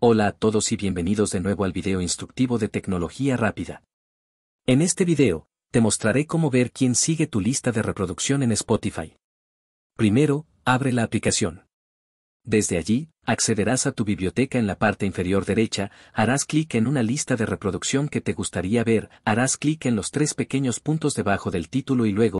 Hola a todos y bienvenidos de nuevo al video instructivo de tecnología rápida. En este video, te mostraré cómo ver quién sigue tu lista de reproducción en Spotify. Primero, abre la aplicación. Desde allí, accederás a tu biblioteca en la parte inferior derecha, harás clic en una lista de reproducción que te gustaría ver, harás clic en los tres pequeños puntos debajo del título y luego,